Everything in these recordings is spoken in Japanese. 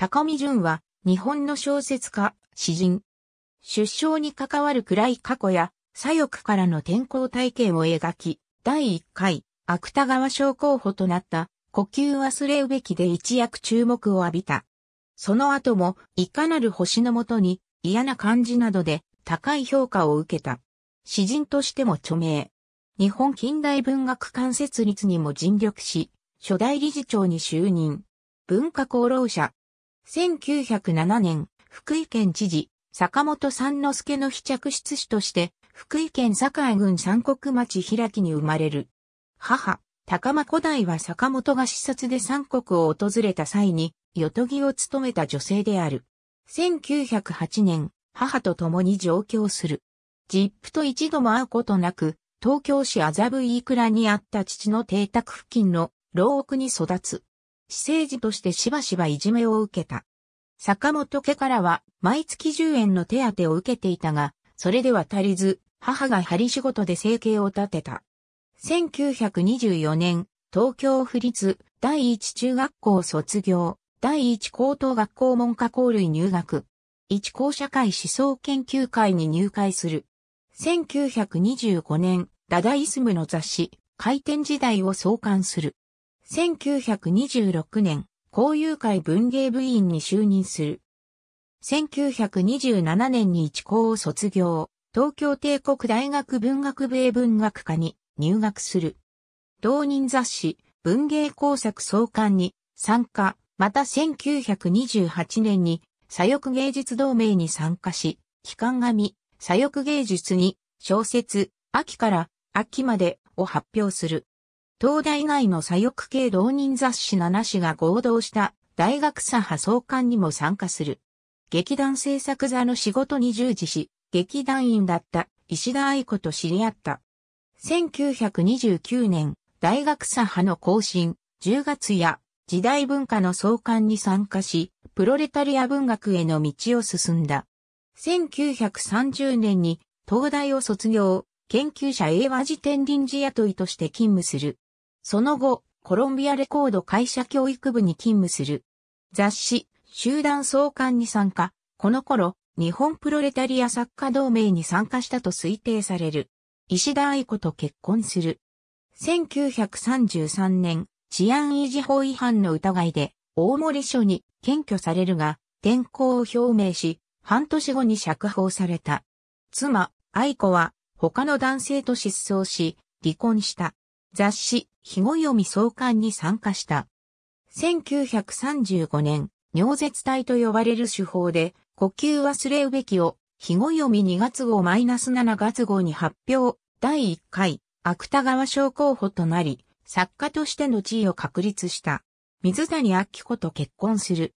高見淳は、日本の小説家、詩人。出生に関わる暗い過去や、左翼からの転校体験を描き、第1回、芥川賞候補となった、呼吸忘れうべきで一躍注目を浴びた。その後も、いかなる星のもとに、嫌な感じなどで、高い評価を受けた。詩人としても著名。日本近代文学館設立にも尽力し、初代理事長に就任。文化功労者、1907年、福井県知事、坂本三之助の被着出子として、福井県堺郡三国町開きに生まれる。母、高間古代は坂本が視察で三国を訪れた際に、よとぎを務めた女性である。1908年、母と共に上京する。ジップと一度も会うことなく、東京市麻布飯倉にあった父の邸宅付近の牢屋に育つ。私生児としてしばしばいじめを受けた。坂本家からは毎月10円の手当を受けていたが、それでは足りず、母が針仕事で生計を立てた。1924年、東京府立第一中学校卒業、第一高等学校文科校類入学、一校社会思想研究会に入会する。1925年、ダダイスムの雑誌、回転時代を創刊する。1926年、交友会文芸部員に就任する。1927年に一校を卒業、東京帝国大学文学部へ文学科に入学する。同人雑誌、文芸工作創刊に参加、また1928年に左翼芸術同盟に参加し、期間紙、左翼芸術に小説、秋から秋までを発表する。東大外の左翼系浪人雑誌7誌が合同した大学左派創刊にも参加する。劇団制作座の仕事に従事し、劇団員だった石田愛子と知り合った。1929年、大学左派の更新、10月や時代文化の創刊に参加し、プロレタリア文学への道を進んだ。1930年に東大を卒業、研究者英和辞典臨時雇いとして勤務する。その後、コロンビアレコード会社教育部に勤務する。雑誌、集団創刊に参加。この頃、日本プロレタリア作家同盟に参加したと推定される。石田愛子と結婚する。1933年、治安維持法違反の疑いで、大森署に検挙されるが、転校を表明し、半年後に釈放された。妻、愛子は、他の男性と失踪し、離婚した。雑誌、日語読み創刊に参加した。1935年、尿絶体と呼ばれる手法で、呼吸忘れうべきを、日語読み2月号 -7 月号に発表、第1回、芥川賞候補となり、作家としての地位を確立した。水谷明子と結婚する。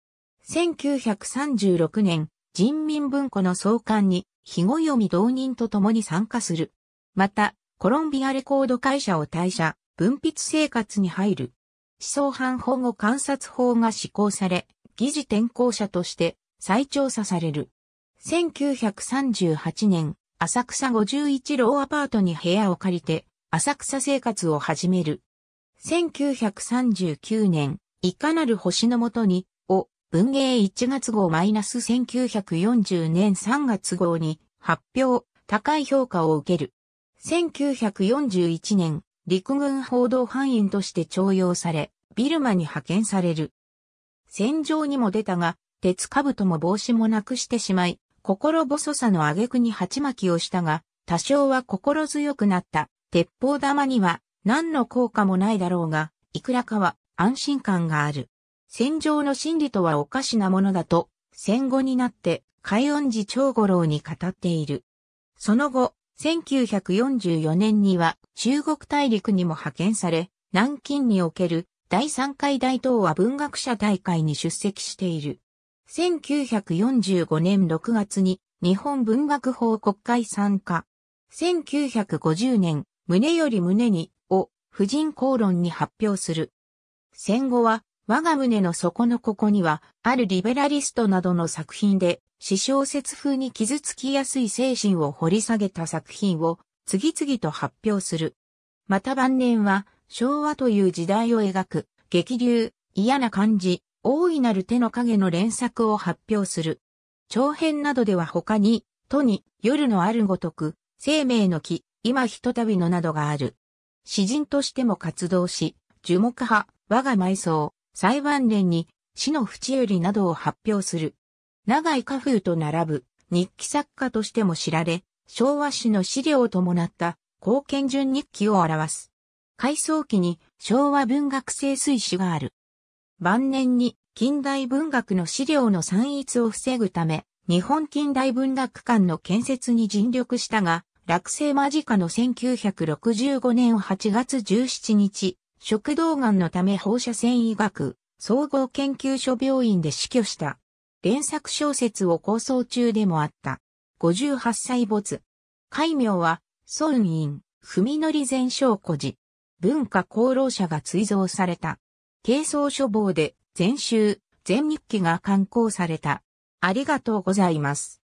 1936年、人民文庫の創刊に、日語読み同人と共に参加する。また、コロンビアレコード会社を退社、文筆生活に入る。思想犯保護観察法が施行され、議事転校者として再調査される。1938年、浅草51楼アパートに部屋を借りて、浅草生活を始める。1939年、いかなる星のもとに、を、文芸1月号マイナス1940年3月号に発表、高い評価を受ける。1941年、陸軍報道範囲として徴用され、ビルマに派遣される。戦場にも出たが、鉄兜も帽子もなくしてしまい、心細さの挙句に鉢巻きをしたが、多少は心強くなった。鉄砲玉には何の効果もないだろうが、いくらかは安心感がある。戦場の心理とはおかしなものだと、戦後になって、海音寺長五郎に語っている。その後、1944年には中国大陸にも派遣され、南京における第3回大東亜文学者大会に出席している。1945年6月に日本文学法国会参加。1950年、胸より胸にを婦人公論に発表する。戦後は我が胸の底のここには、あるリベラリストなどの作品で、詩小説風に傷つきやすい精神を掘り下げた作品を次々と発表する。また晩年は昭和という時代を描く激流、嫌な感じ、大いなる手の影の連作を発表する。長編などでは他に、都に夜のあるごとく、生命の木、今ひとたびのなどがある。詩人としても活動し、樹木派、我が埋葬、裁判連に死の淵よりなどを発表する。長井家風と並ぶ日記作家としても知られ、昭和史の資料を伴った貢献順日記を表す。回想期に昭和文学生推史がある。晩年に近代文学の資料の散逸を防ぐため、日本近代文学館の建設に尽力したが、落成間近の1965年8月17日、食道がんのため放射線医学総合研究所病院で死去した。連作小説を構想中でもあった。58歳没。戒名は、孫院、文則前小古寺。文化功労者が追贈された。軽装処房で、全集、全日記が刊行された。ありがとうございます。